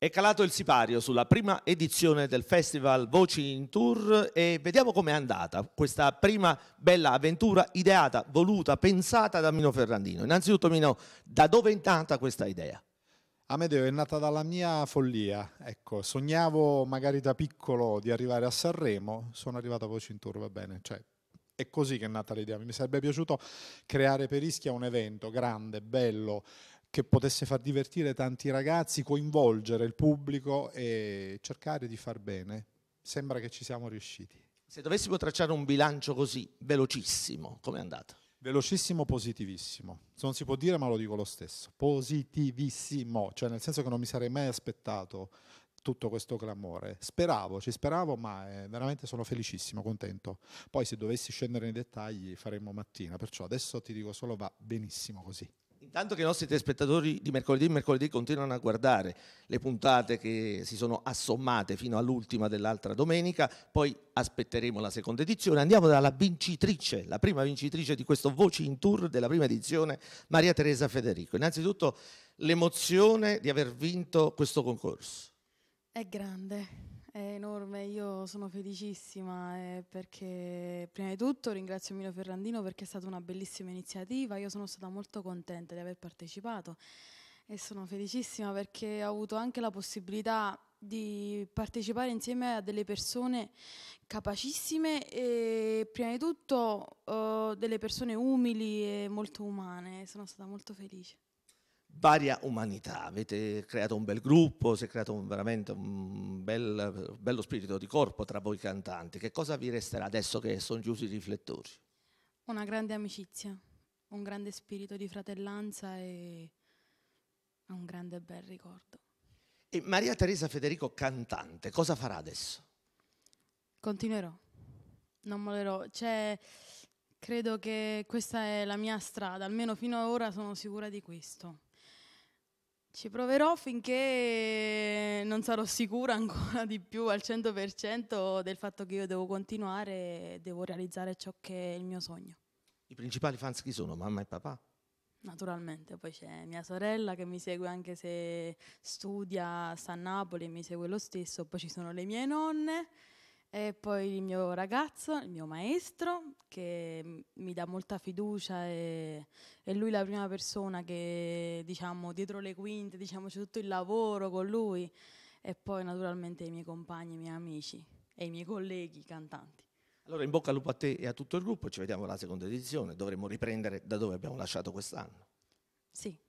È calato il sipario sulla prima edizione del festival Voci in Tour e vediamo com'è andata questa prima bella avventura ideata, voluta, pensata da Mino Ferrandino. Innanzitutto Mino, da dove è nata questa idea? Amedeo è nata dalla mia follia, ecco, sognavo magari da piccolo di arrivare a Sanremo, sono arrivato a Voci in Tour, va bene, cioè è così che è nata l'idea. Mi sarebbe piaciuto creare per Ischia un evento grande, bello, che potesse far divertire tanti ragazzi, coinvolgere il pubblico e cercare di far bene. Sembra che ci siamo riusciti. Se dovessimo tracciare un bilancio così velocissimo, come è andato? Velocissimo, positivissimo. non si può dire, ma lo dico lo stesso. Positivissimo, cioè nel senso che non mi sarei mai aspettato tutto questo clamore. Speravo, ci speravo, ma eh, veramente sono felicissimo, contento. Poi se dovessi scendere nei dettagli faremmo mattina, perciò adesso ti dico solo va benissimo così. Tanto che i nostri telespettatori di mercoledì e mercoledì continuano a guardare le puntate che si sono assommate fino all'ultima dell'altra domenica, poi aspetteremo la seconda edizione. Andiamo dalla vincitrice, la prima vincitrice di questo Voci in Tour della prima edizione, Maria Teresa Federico. Innanzitutto l'emozione di aver vinto questo concorso. È grande, è enorme Beh, io sono felicissima eh, perché prima di tutto ringrazio Milo Ferrandino perché è stata una bellissima iniziativa, io sono stata molto contenta di aver partecipato e sono felicissima perché ho avuto anche la possibilità di partecipare insieme a delle persone capacissime e prima di tutto eh, delle persone umili e molto umane, sono stata molto felice varia umanità, avete creato un bel gruppo, si è creato un, veramente un bel, bello spirito di corpo tra voi cantanti, che cosa vi resterà adesso che sono chiusi i riflettori? Una grande amicizia, un grande spirito di fratellanza e un grande bel ricordo. E Maria Teresa Federico cantante, cosa farà adesso? Continuerò, non molerò. C'è, cioè, credo che questa è la mia strada, almeno fino ad ora sono sicura di questo. Ci proverò finché non sarò sicura ancora di più al 100% del fatto che io devo continuare e devo realizzare ciò che è il mio sogno. I principali fans chi sono? Mamma e papà? Naturalmente, poi c'è mia sorella che mi segue anche se studia, sta a Napoli e mi segue lo stesso, poi ci sono le mie nonne, e poi il mio ragazzo, il mio maestro, che mi dà molta fiducia e, e lui la prima persona che, diciamo, dietro le quinte, diciamo, c'è tutto il lavoro con lui. E poi naturalmente i miei compagni, i miei amici e i miei colleghi cantanti. Allora in bocca al lupo a te e a tutto il gruppo, ci vediamo alla seconda edizione, dovremo riprendere da dove abbiamo lasciato quest'anno. Sì.